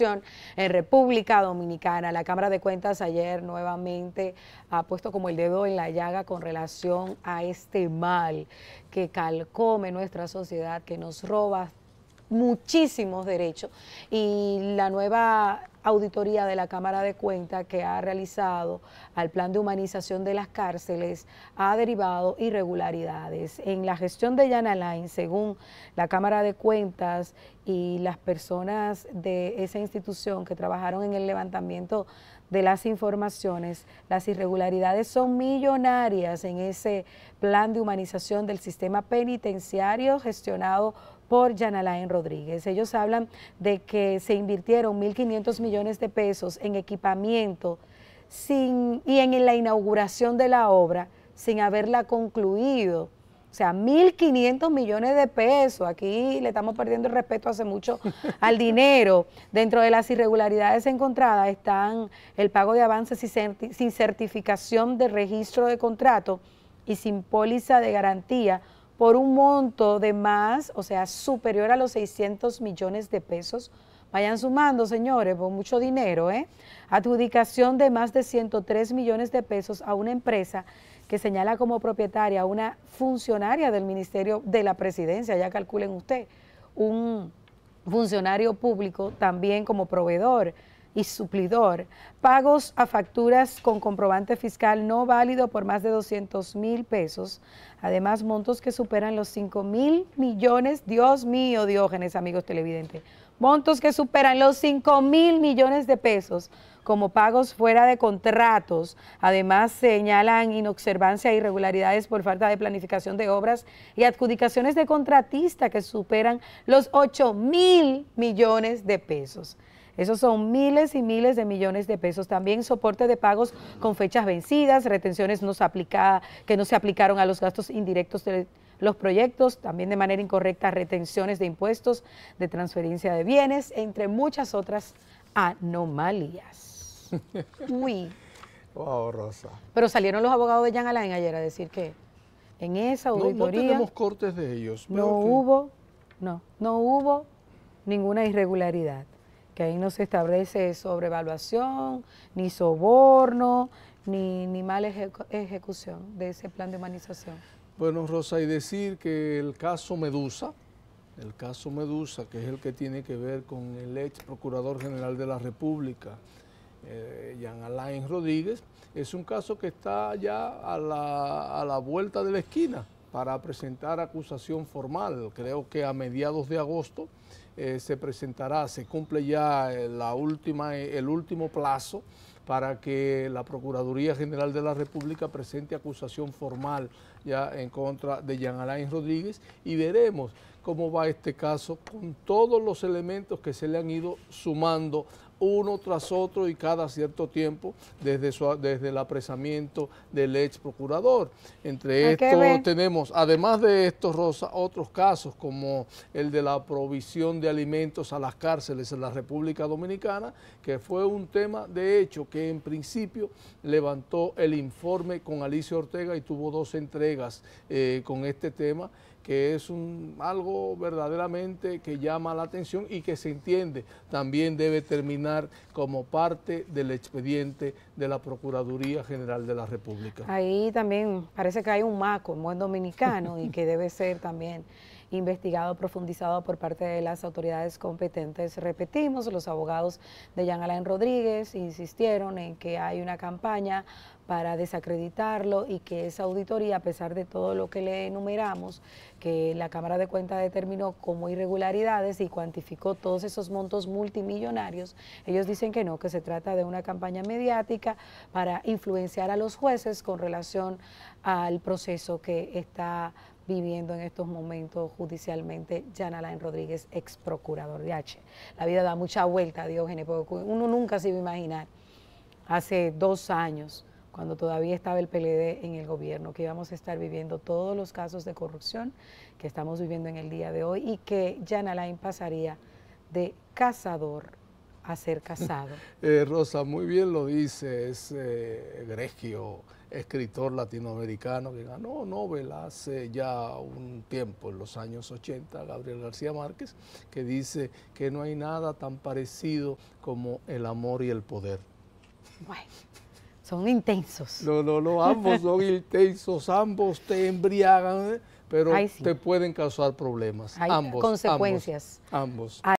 en eh, República Dominicana. La Cámara de Cuentas ayer nuevamente ha puesto como el dedo en la llaga con relación a este mal que calcome nuestra sociedad, que nos roba muchísimos derechos y la nueva auditoría de la Cámara de Cuentas que ha realizado al plan de humanización de las cárceles ha derivado irregularidades. En la gestión de Yanalain. según la Cámara de Cuentas y las personas de esa institución que trabajaron en el levantamiento de las informaciones, las irregularidades son millonarias en ese plan de humanización del sistema penitenciario gestionado por Yanalain Rodríguez. Ellos hablan de que se invirtieron 1.500 millones de pesos en equipamiento y en la inauguración de la obra sin haberla concluido. O sea, 1.500 millones de pesos. Aquí le estamos perdiendo el respeto hace mucho al dinero. Dentro de las irregularidades encontradas están el pago de avances sin certificación de registro de contrato y sin póliza de garantía por un monto de más, o sea, superior a los 600 millones de pesos Vayan sumando, señores, por mucho dinero, ¿eh? Adjudicación de más de 103 millones de pesos a una empresa que señala como propietaria a una funcionaria del Ministerio de la Presidencia, ya calculen usted, un funcionario público también como proveedor y suplidor, pagos a facturas con comprobante fiscal no válido por más de 200 mil pesos, además montos que superan los 5 mil millones, Dios mío, Diógenes, amigos televidentes, montos que superan los 5 mil millones de pesos como pagos fuera de contratos. Además, señalan inobservancia e irregularidades por falta de planificación de obras y adjudicaciones de contratista que superan los 8 mil millones de pesos. Esos son miles y miles de millones de pesos. También soporte de pagos con fechas vencidas, retenciones no que no se aplicaron a los gastos indirectos de los proyectos, también de manera incorrecta retenciones de impuestos, de transferencia de bienes, entre muchas otras anomalías. Uy. Wow, oh, Pero salieron los abogados de Jean Alain ayer a decir que en esa auditoría... No, tenemos cortes de ellos. No hubo, no, no hubo ninguna irregularidad que ahí no se establece sobrevaluación, ni soborno, ni, ni mala ejecución de ese plan de humanización. Bueno, Rosa, y decir que el caso Medusa, el caso Medusa, que es el que tiene que ver con el ex Procurador General de la República, eh, Jean Alain Rodríguez, es un caso que está ya a la vuelta de la esquina para presentar acusación formal. Creo que a mediados de agosto eh, se presentará, se cumple ya eh, la última, eh, el último plazo para que la Procuraduría General de la República presente acusación formal ya en contra de Jean Alain Rodríguez y veremos cómo va este caso con todos los elementos que se le han ido sumando uno tras otro y cada cierto tiempo desde, desde el apresamiento del ex procurador. Entre estos tenemos, además de estos, Rosa, otros casos como el de la provisión de alimentos a las cárceles en la República Dominicana, que fue un tema de hecho que en principio levantó el informe con Alicia Ortega y tuvo dos entregas eh, con este tema que es un, algo verdaderamente que llama la atención y que se entiende también debe terminar como parte del expediente de la Procuraduría General de la República. Ahí también parece que hay un maco un buen dominicano y que debe ser también investigado, profundizado por parte de las autoridades competentes. Repetimos, los abogados de Jean Alain Rodríguez insistieron en que hay una campaña para desacreditarlo y que esa auditoría, a pesar de todo lo que le enumeramos, que la Cámara de Cuentas determinó como irregularidades y cuantificó todos esos montos multimillonarios, ellos dicen que no, que se trata de una campaña mediática para influenciar a los jueces con relación al proceso que está viviendo en estos momentos judicialmente Jan Alain Rodríguez, ex procurador de H. La vida da mucha vuelta, Diógenes, porque uno nunca se iba a imaginar hace dos años cuando todavía estaba el PLD en el gobierno, que íbamos a estar viviendo todos los casos de corrupción que estamos viviendo en el día de hoy y que Jan Alain pasaría de cazador a ser casado. Eh, Rosa, muy bien lo dice ese eh, gregio escritor latinoamericano que ganó Nobel hace ya un tiempo, en los años 80, Gabriel García Márquez, que dice que no hay nada tan parecido como el amor y el poder. Bueno. Son intensos. No, no, no, ambos son intensos, ambos te embriagan, ¿eh? pero te pueden causar problemas. ambos, consecuencias. ambos.